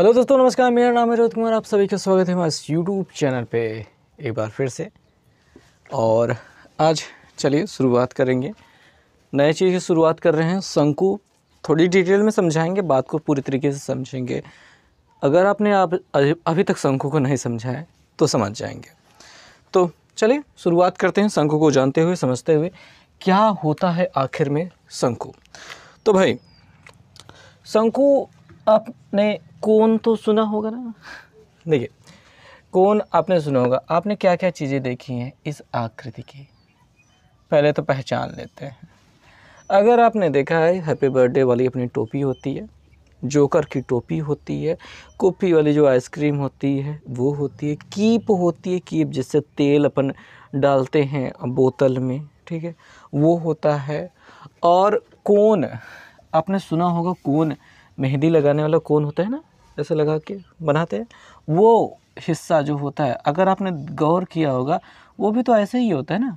hello दोस्तों नमस्कार मेरा नाम है रोहित कुमार आप सभी का स्वागत है हमारे यूट्यूब चैनल पे एक बार फिर से और आज चलिए शुरुआत करेंगे नए चीज़ की शुरुआत कर रहे हैं शंकु थोड़ी डिटेल में समझाएंगे बात को पूरी तरीके से समझेंगे अगर आपने आप अभी तक शंकु को नहीं समझा है तो समझ जाएंगे तो चलिए शुरुआत करते हैं शंकु को जानते हुए समझते हुए क्या होता है आखिर में शंकु तो भाई शंकु आपने कौन तो सुना होगा ना देखिए कौन आपने सुना होगा आपने क्या क्या चीज़ें देखी हैं इस आकृति की पहले तो पहचान लेते हैं अगर आपने देखा है हैप्पी बर्थडे वाली अपनी टोपी होती है जोकर की टोपी होती है कॉफ़ी वाली जो आइसक्रीम होती है वो होती है कीप होती है कीप जिससे तेल अपन डालते हैं बोतल में ठीक है वो होता है और कौन आपने सुना होगा कौन मेहंदी लगाने वाला कौन होता है ना ऐसे लगा के बनाते हैं वो हिस्सा जो होता है अगर आपने गौर किया होगा वो भी तो ऐसे ही होता है ना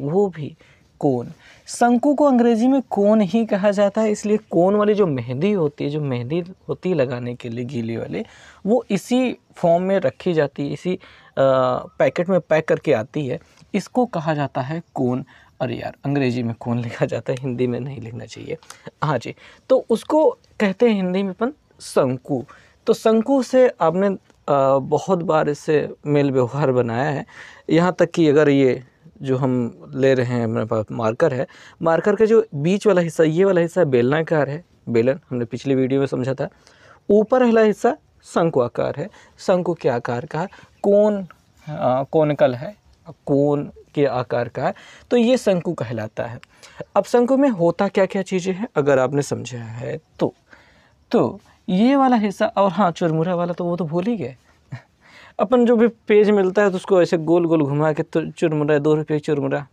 वो भी कौन शंकु को अंग्रेजी में कौन ही कहा जाता है इसलिए कौन वाली जो मेहंदी होती है जो मेहंदी होती है लगाने के लिए गीली वाली वो इसी फॉर्म में रखी जाती है इसी आ, पैकेट में पैक करके आती है इसको कहा जाता है कौन अरे यार अंग्रेजी में कौन लिखा जाता है हिंदी में नहीं लिखना चाहिए हाँ जी तो उसको कहते हैं हिंदी में अपन शंकु तो शंकु से आपने बहुत बार इससे मेल व्यवहार बनाया है यहाँ तक कि अगर ये जो हम ले रहे हैं हमारे पास मार्कर है मार्कर का जो बीच वाला हिस्सा ये वाला हिस्सा बेलनाकार है बेलन हमने पिछली वीडियो में समझा था ऊपर वाला हिस्सा शंकु आकार है शंकु के आकार का कौन कौनकल है कौन के आकार का है तो ये शंकु कहलाता है अब शंकु में होता क्या क्या चीज़ें हैं अगर आपने समझा है तो तो ये वाला हिस्सा और हाँ चुरमुरा वाला तो वो तो भूल ही गए अपन जो भी पेज मिलता है तो उसको ऐसे गोल गोल घुमा के तो चुरमुरा दो रुपये चुरमुरा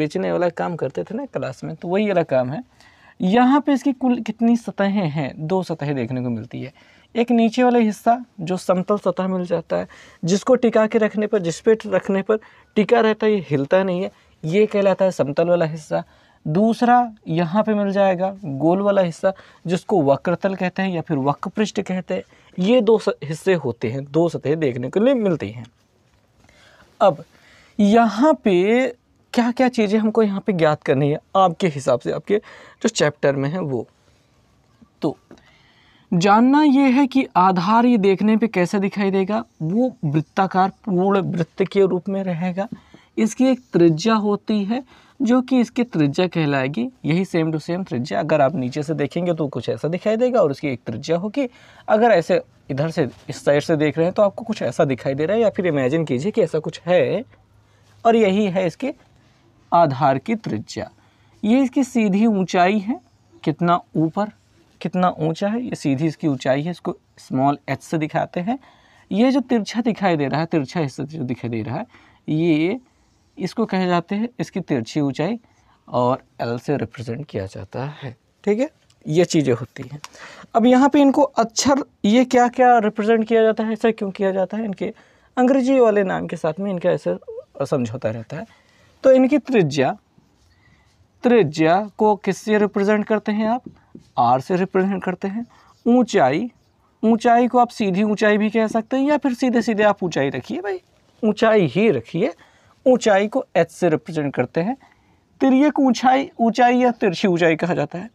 बेचने वाला काम करते थे ना क्लास में तो वही वाला काम है यहाँ पे इसकी कुल कितनी सतहें हैं दो सतहें देखने को मिलती है एक नीचे वाला हिस्सा जो समतल सतह मिल जाता है जिसको टिका के रखने पर जिस पर रखने पर टिका रहता है ये हिलता नहीं है ये कहलाता है समतल वाला हिस्सा दूसरा यहाँ पे मिल जाएगा गोल वाला हिस्सा जिसको वक्रतल कहते हैं या फिर वक्र पृष्ठ कहते हैं ये दो हिस्से होते हैं दो सतह देखने के लिए मिलती हैं अब यहाँ पे क्या क्या चीज़ें हमको यहाँ पे ज्ञात करनी है आपके हिसाब से आपके जो चैप्टर में है वो तो जानना ये है कि आधार ये देखने पे कैसे दिखाई देगा वो वृत्ताकार पूर्ण वृत्त के रूप में रहेगा इसकी एक त्रिज्या होती है जो कि इसकी त्रिज्या कहलाएगी यही सेम टू सेम त्रिज्या अगर आप नीचे से देखेंगे तो कुछ ऐसा दिखाई देगा और इसकी एक त्रिज्या होगी अगर ऐसे इधर से इस साइड से देख रहे हैं तो आपको कुछ ऐसा दिखाई दे रहा है या फिर इमेजिन कीजिए कि ऐसा कुछ है और यही है इसके आधार की त्रिज्या ये इसकी सीधी ऊंचाई है कितना ऊपर कितना ऊंचा है ये सीधी इसकी ऊंचाई है इसको स्मॉल एच से दिखाते हैं ये जो तिरछा दिखाई दे रहा है तिरछा हिस्सा जो दिखाई दे रहा है ये इसको कहे जाते हैं इसकी तिरछी ऊंचाई और एल से रिप्रेजेंट किया जाता है ठीक है ये चीज़ें होती हैं अब यहाँ पे इनको अक्षर ये क्या क्या रिप्रेजेंट किया जाता है ऐसा क्यों किया जाता है इनके अंग्रेजी वाले नाम के साथ में इनका ऐसे समझौता रहता है तो इनकी त्रिज्या त्रिज्या को किससे रिप्रेजेंट करते हैं आप आर से रिप्रेजेंट करते हैं ऊंचाई ऊंचाई को आप सीधी ऊंचाई भी कह सकते हैं या फिर सीधे सीधे आप ऊंचाई रखिए भाई ऊंचाई ही रखिए ऊंचाई को एच से रिप्रेजेंट करते हैं तिरक ऊंचाई ऊंचाई या तिरछी ऊंचाई कहा जाता है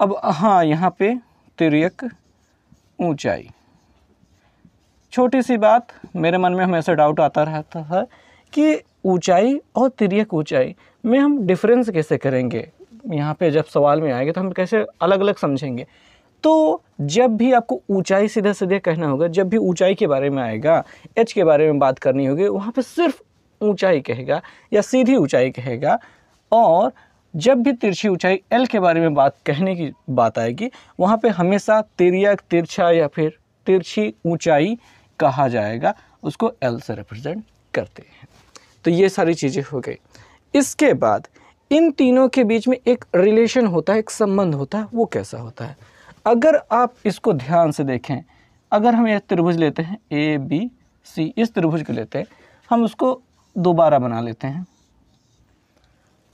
अब हाँ यहाँ पे तिरक ऊंचाई छोटी सी बात मेरे मन में हमेशा डाउट आता रहता था कि ऊंचाई और तिरक ऊंचाई में हम डिफरेंस कैसे करेंगे यहाँ पे जब सवाल में आएगा तो हम कैसे अलग अलग समझेंगे तो जब भी आपको ऊंचाई सीधा सीधे कहना होगा जब भी ऊंचाई के बारे में आएगा एच के बारे में बात करनी होगी वहाँ पे सिर्फ ऊंचाई कहेगा या सीधी ऊंचाई कहेगा और जब भी तिरछी ऊंचाई एल के बारे में बात कहने की बात आएगी वहाँ पे हमेशा तिरिया तिरछा या फिर तिरछी ऊंचाई कहा जाएगा उसको एल से रिप्रजेंट करते हैं तो ये सारी चीज़ें हो गई इसके बाद इन तीनों के बीच में एक रिलेशन होता है एक संबंध होता है वो कैसा होता है अगर आप इसको ध्यान से देखें अगर हम यह त्रिभुज लेते हैं ए बी सी इस त्रिभुज को लेते हैं हम उसको दोबारा बना लेते हैं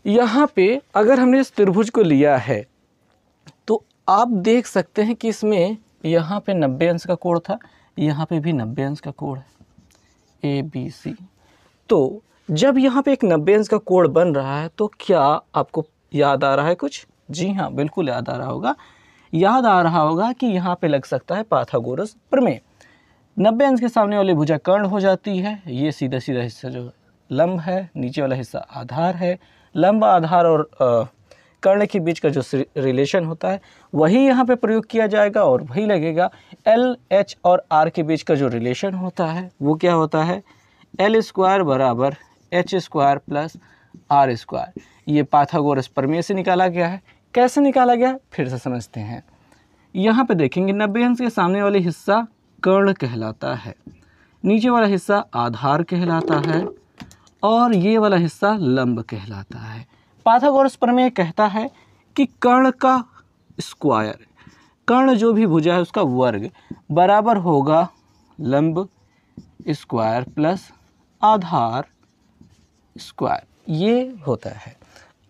यहाँ पे अगर हमने इस त्रिभुज को लिया है तो आप देख सकते हैं कि इसमें यहाँ पे नब्बे अंश का कोण था यहाँ पे भी नब्बे अंश का कोण है ए बी सी तो जब यहाँ पे एक नब्बे अंश का कोण बन रहा है तो क्या आपको याद आ रहा है कुछ जी हाँ बिल्कुल याद आ रहा होगा याद आ रहा होगा कि यहाँ पे लग सकता है पाथागोरस प्रमेय नब्बे अंश के सामने वाली भुजा कर्ण हो जाती है ये सीधा सीधा हिस्सा जो लंब है नीचे वाला हिस्सा आधार है लंब आधार और आ, कर्ण के बीच का जो रिलेशन होता है वही यहाँ पे प्रयोग किया जाएगा और वही लगेगा एल एच और आर के बीच का जो रिलेशन होता है वो क्या होता है एल स्क्वायर बराबर H square plus R square ये पाथागोरस प्रमेय से निकाला गया है कैसे निकाला गया फिर से समझते हैं यहाँ पे देखेंगे नब्बे अंश के सामने वाले हिस्सा कर्ण कहलाता है नीचे वाला हिस्सा आधार कहलाता है और ये वाला हिस्सा लंब कहलाता है पाथागोरस प्रमेय कहता है कि कर्ण का स्क्वायर कर्ण जो भी भुजा है उसका वर्ग बराबर होगा लंब स्क्वायर प्लस आधार स्क्वायर ये होता है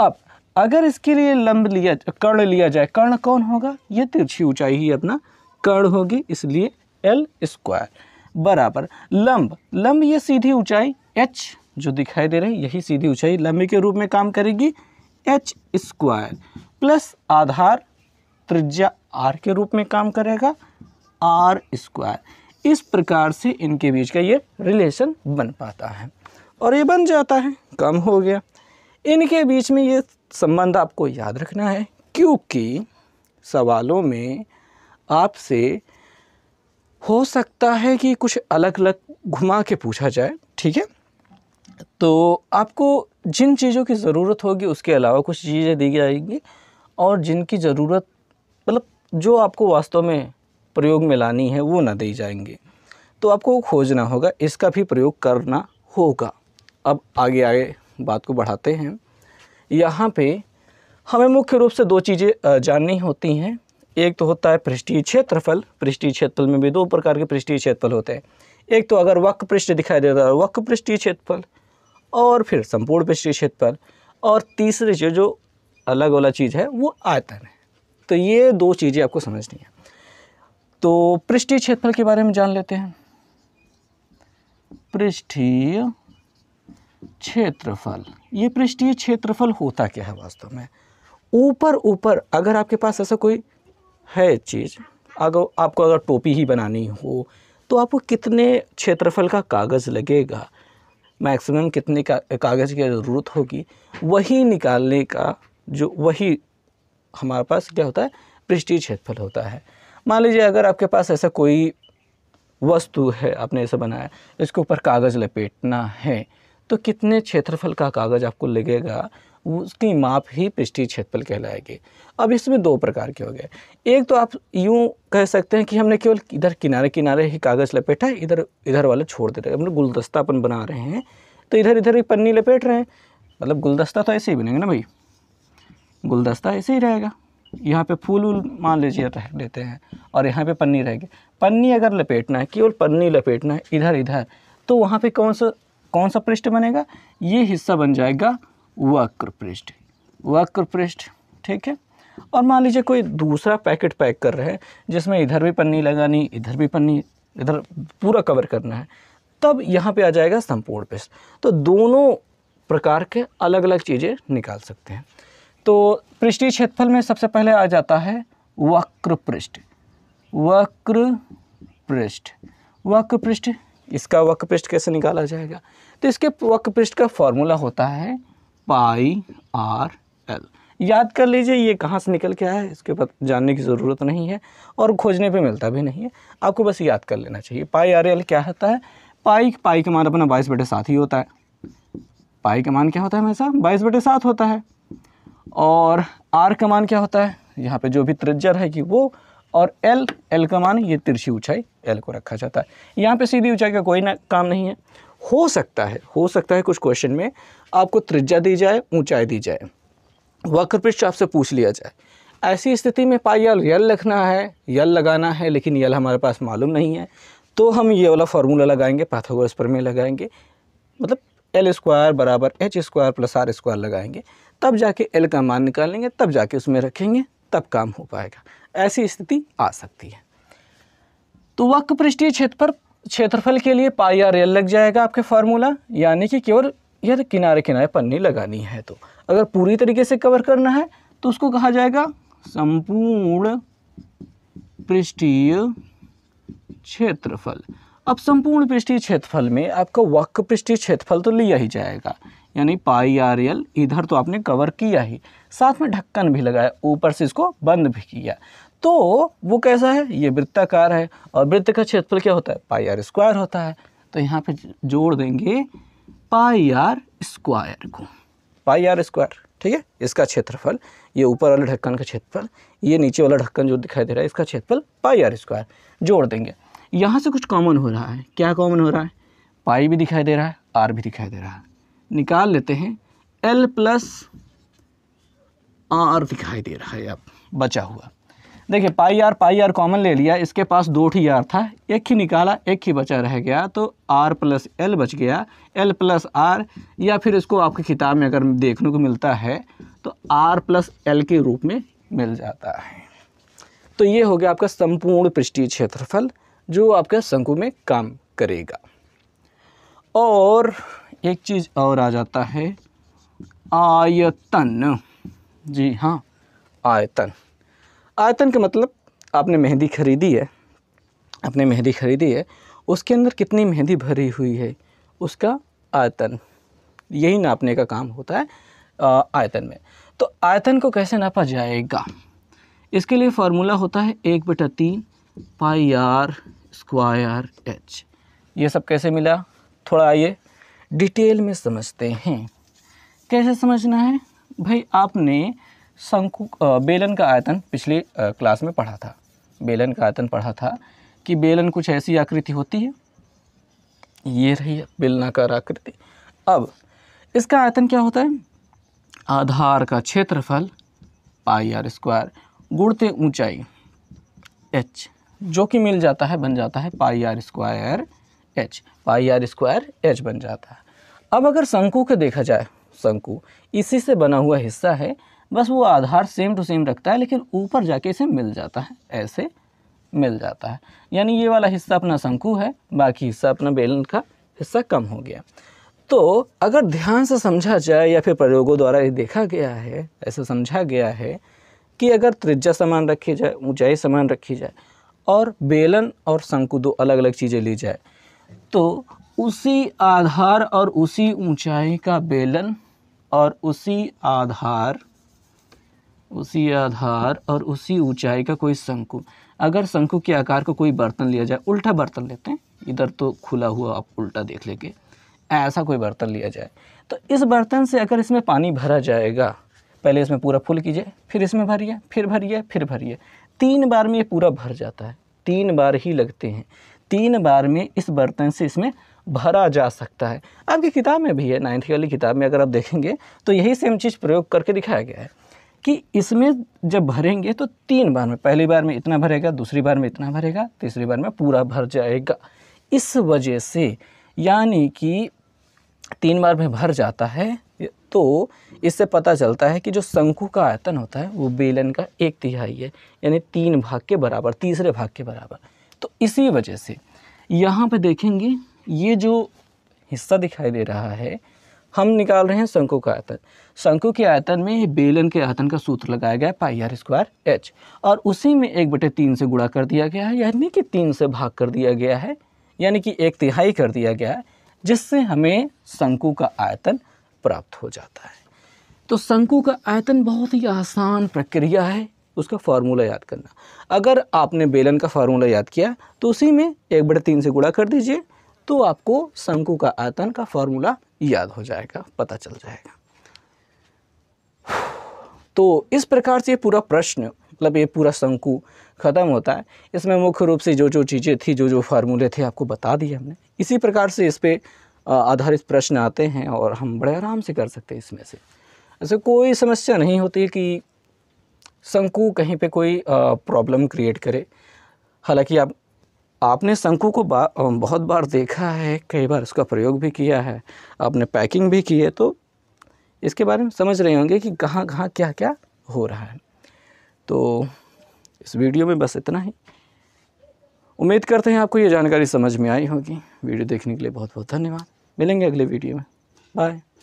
अब अगर इसके लिए लंब लिया कर्ण लिया जाए कर्ण कौन होगा ये तिरछी तो ऊंचाई ही अपना कर्ण होगी इसलिए एल स्क्वायर बराबर लंब लंब ये सीधी ऊंचाई एच जो दिखाई दे रही है यही सीधी ऊंचाई लंबी के रूप में काम करेगी एच स्क्वायर प्लस आधार त्रिज्या आर के रूप में काम करेगा आर स्क्वायर इस प्रकार से इनके बीच का ये रिलेशन बन पाता है और ये बन जाता है कम हो गया इनके बीच में ये संबंध आपको याद रखना है क्योंकि सवालों में आपसे हो सकता है कि कुछ अलग अलग घुमा के पूछा जाए ठीक है तो आपको जिन चीज़ों की ज़रूरत होगी उसके अलावा कुछ चीज़ें दी जाएंगी और जिनकी ज़रूरत मतलब जो आपको वास्तव में प्रयोग में लानी है वो ना दी जाएंगे तो आपको खोजना होगा इसका भी प्रयोग करना होगा अब आगे आगे बात को बढ़ाते हैं यहाँ पे हमें मुख्य रूप से दो चीज़ें जाननी होती हैं एक तो होता है पृष्ठीय क्षेत्रफल पृष्ठीय क्षेत्रफल में भी दो प्रकार के पृष्ठीय क्षेत्रफल होते हैं एक तो अगर वक्र पृष्ठ दिखाई देता है वक्र पृष्ठीय क्षेत्रफल और फिर संपूर्ण पृष्ठीय क्षेत्रफल और तीसरी चीज़ जो अलग वाला चीज़ है वो आयतन है तो ये दो चीज़ें आपको समझनी है तो पृष्ठीय क्षेत्रफल के बारे में जान लेते हैं पृष्ठीय क्षेत्रफल ये पृष्ठीय क्षेत्रफल होता क्या है वास्तव में ऊपर ऊपर अगर आपके पास ऐसा कोई है चीज़ अगर आपको अगर टोपी ही बनानी हो तो आपको कितने क्षेत्रफल का कागज़ लगेगा मैक्सिमम कितने का कागज़ की ज़रूरत होगी वही निकालने का जो वही हमारे पास क्या होता है पृष्ठीय क्षेत्रफल होता है मान लीजिए अगर आपके पास ऐसा कोई वस्तु है आपने ऐसा बनाया इसके ऊपर कागज़ लपेटना है तो कितने क्षेत्रफल का कागज़ आपको लगेगा उसकी माप ही पृष्ठीय क्षेत्रफल कहलाएगी अब इसमें दो प्रकार के हो गए एक तो आप यूँ कह सकते हैं कि हमने केवल इधर किनारे किनारे ही कागज़ लपेटा है इधर इधर वाले छोड़ दे रहे हैं हम गुलदस्ता अपन बना रहे हैं तो इधर इधर ही पन्नी लपेट रहे हैं मतलब गुलदस्ता तो ऐसे ही बनेगा ना भाई गुलदस्ता ऐसे ही रहेगा यहाँ पे फूल वूल मान लीजिए रख लेते हैं और यहाँ पे पन्नी रहेगी पन्नी अगर लपेटना है केवल पन्नी लपेटना है इधर इधर तो वहाँ पे कौन सा कौन सा पृष्ठ बनेगा ये हिस्सा बन जाएगा वक्र पृष्ठ वक्र पृष्ठ ठीक है और मान लीजिए कोई दूसरा पैकेट पैक कर रहे हैं जिसमें इधर भी पन्नी लगानी इधर भी पन्नी इधर पूरा कवर करना है तब यहाँ पे आ जाएगा संपूर्ण पृष्ठ तो दोनों प्रकार के अलग अलग चीज़ें निकाल सकते हैं तो पृष्ठी क्षेत्रफल में सबसे पहले आ जाता है वक्र पृष्ठ वक्र पृष्ठ वक्र पृष्ठ इसका वक़ पृष्ठ कैसे निकाला जाएगा तो इसके वक पृष्ठ का फॉर्मूला होता है पाई आर एल याद कर लीजिए ये कहाँ से निकल के आया है इसके बाद जानने की ज़रूरत नहीं है और खोजने पे मिलता भी नहीं है आपको बस याद कर लेना चाहिए पाई आर एल क्या होता है पाई पाई का मान अपना बाईस बटे सात ही होता है पाई का मान क्या होता है हमेशा बाईस बटे सात होता है और आर का मान क्या होता है यहाँ पर जो भी त्रिज्या रहेगी वो और एल एल का मान ये तिरछी ऊंचाई एल को रखा जाता है यहाँ पे सीधी ऊंचाई का कोई ना काम नहीं है हो सकता है हो सकता है कुछ क्वेश्चन में आपको त्रिज्या दी जाए ऊंचाई दी जाए वक्रपृष्ठ आपसे पूछ लिया जाए ऐसी स्थिति में पाई यल यल लिखना है यल लगाना है लेकिन यल हमारे पास मालूम नहीं है तो हम ये वाला फार्मूला लगाएंगे पाथागोरस पर में लगाएंगे मतलब एल स्क्वायर बराबर H square plus R square लगाएंगे तब जाके एल का मान निकालेंगे तब जाके उसमें रखेंगे तब काम हो पाएगा ऐसी स्थिति आ सकती है तो वक् पृष्ठीय क्षेत्र पर क्षेत्रफल के लिए पाई आर एल लग जाएगा आपके फार्मूला यानी कि केवल यदि किनारे किनारे पन्नी लगानी है तो अगर पूरी तरीके से कवर करना है तो उसको कहा जाएगा संपूर्ण पृष्ठीय क्षेत्रफल अब संपूर्ण पृष्ठीय क्षेत्रफल में आपका वक्र पृष्ठीय क्षेत्रफल तो लिया ही जाएगा यानी पाई आर एल इधर तो आपने कवर किया ही साथ में ढक्कन भी लगाया ऊपर से इसको बंद भी किया तो वो कैसा है ये वृत्ताकार है और वृत्त का क्षेत्रफल क्या होता है पाई आर स्क्वायर होता है तो यहाँ पे जोड़ देंगे पाई आर स्क्वायर को पाई आर स्क्वायर ठीक है इसका क्षेत्रफल ये ऊपर वाले ढक्कन का क्षेत्रफल ये नीचे वाला ढक्कन जो दिखाई दे रहा है इसका क्षेत्रफल पाई आर स्क्वायर जोड़ देंगे यहाँ से कुछ कॉमन हो रहा है क्या कॉमन हो रहा है पाई भी दिखाई दे रहा है आर भी दिखाई दे रहा है निकाल लेते हैं एल प्लस आर दिखाई दे रहा है अब बचा हुआ देखिए pi R pi R common ले लिया इसके पास दो ठी आर था एक ही निकाला एक ही बचा रह गया तो आर प्लस एल बच गया एल प्लस आर या फिर इसको आपकी किताब में अगर देखने को मिलता है तो आर प्लस एल के रूप में मिल जाता है तो ये हो गया आपका संपूर्ण पृष्ठीय क्षेत्रफल जो आपके शंकु में काम करेगा और एक चीज़ और आ जाता है आयतन जी हाँ आयतन आयतन का मतलब आपने मेहंदी खरीदी है आपने मेहंदी खरीदी है उसके अंदर कितनी मेहंदी भरी हुई है उसका आयतन यही नापने का काम होता है आयतन में तो आयतन को कैसे नापा जाएगा इसके लिए फार्मूला होता है एक बटा तीन पाई आर स्क्वायर एच ये सब कैसे मिला थोड़ा आइए डिटेल में समझते हैं कैसे समझना है भाई आपने शंकु बेलन का आयतन पिछले क्लास में पढ़ा था बेलन का आयतन पढ़ा था कि बेलन कुछ ऐसी आकृति होती है ये रही है बेलनाकार आकृति अब इसका आयतन क्या होता है आधार का क्षेत्रफल पाई आर स्क्वायर गुड़ते ऊंचाई एच जो कि मिल जाता है बन जाता है pi R square H pi R square H बन जाता है अब अगर शंकु के देखा जाए शंकु इसी से बना हुआ हिस्सा है बस वो आधार सेम टू सेम रखता है लेकिन ऊपर जाके इसे मिल जाता है ऐसे मिल जाता है यानी ये वाला हिस्सा अपना शंकु है बाकी हिस्सा अपना बेलन का हिस्सा कम हो गया तो अगर ध्यान से समझा जाए या फिर प्रयोगों द्वारा ये देखा गया है ऐसा समझा गया है कि अगर त्रिज्या समान रखी जाए ऊंचाई समान रखी जाए और बेलन और शंकु दो अलग अलग चीज़ें ली जाए तो उसी आधार और उसी ऊंचाई का बेलन और उसी आधार उसी आधार और उसी ऊंचाई का कोई शंकु अगर शंकु के आकार को कोई बर्तन लिया जाए उल्टा बर्तन लेते हैं इधर तो खुला हुआ आप उल्टा देख लेंगे ऐसा कोई बर्तन लिया जाए तो इस बर्तन से अगर इसमें पानी भरा जाएगा पहले इसमें पूरा फुल कीजिए फिर इसमें भरिए फिर भरिए फिर भरिए तीन बार में ये पूरा भर जाता है तीन बार ही लगते हैं तीन बार में इस बर्तन से इसमें भरा जा सकता है आपकी किताब में भी है नाइन्थ वाली किताब में अगर आप देखेंगे तो यही सेम चीज़ प्रयोग करके दिखाया गया है कि इसमें जब भरेंगे तो तीन बार में पहली बार में इतना भरेगा दूसरी बार में इतना भरेगा तीसरी बार में पूरा भर जाएगा इस वजह से यानी कि तीन बार में भर जाता है तो इससे पता चलता है कि जो शंकु का आयतन होता है वो बेलन का एक तिहाई है यानी तीन भाग के बराबर तीसरे भाग के बराबर तो इसी वजह से यहाँ पे देखेंगे ये जो हिस्सा दिखाई दे रहा है हम निकाल रहे हैं शंकु का आयतन शंकु के आयतन में बेलन के आयतन का सूत्र लगाया गया पाई आर स्क्वायर एच और उसी में एक बटे तीन से गुणा कर दिया गया है यानी कि तीन से भाग कर दिया गया है यानी कि एक तिहाई कर दिया गया है जिससे हमें शंकु का आयतन प्राप्त हो जाता है तो शंकु का आयतन बहुत ही आसान प्रक्रिया है उसका फार्मूला याद करना अगर आपने बेलन का फार्मूला याद किया तो उसी में एक बटे तीन से गुणा कर दीजिए तो आपको शंकु का आयतन का फार्मूला याद हो जाएगा पता चल जाएगा तो इस प्रकार से पूरा प्रश्न मतलब ये पूरा शंकु ख़त्म होता है इसमें मुख्य रूप से जो जो चीज़ें थी जो जो फार्मूले थे आपको बता दिए हमने इसी प्रकार से इस पर आधारित प्रश्न आते हैं और हम बड़े आराम से कर सकते हैं इसमें से ऐसे कोई समस्या नहीं होती कि शंकु कहीं पे कोई प्रॉब्लम क्रिएट करे हालांकि आप आपने शंकु को बा, बहुत बार देखा है कई बार उसका प्रयोग भी किया है आपने पैकिंग भी की है तो इसके बारे में समझ रहे होंगे कि कहाँ कहाँ क्या क्या हो रहा है तो इस वीडियो में बस इतना ही उम्मीद करते हैं आपको ये जानकारी समझ में आई होगी वीडियो देखने के लिए बहुत बहुत धन्यवाद मिलेंगे अगले वीडियो में बाय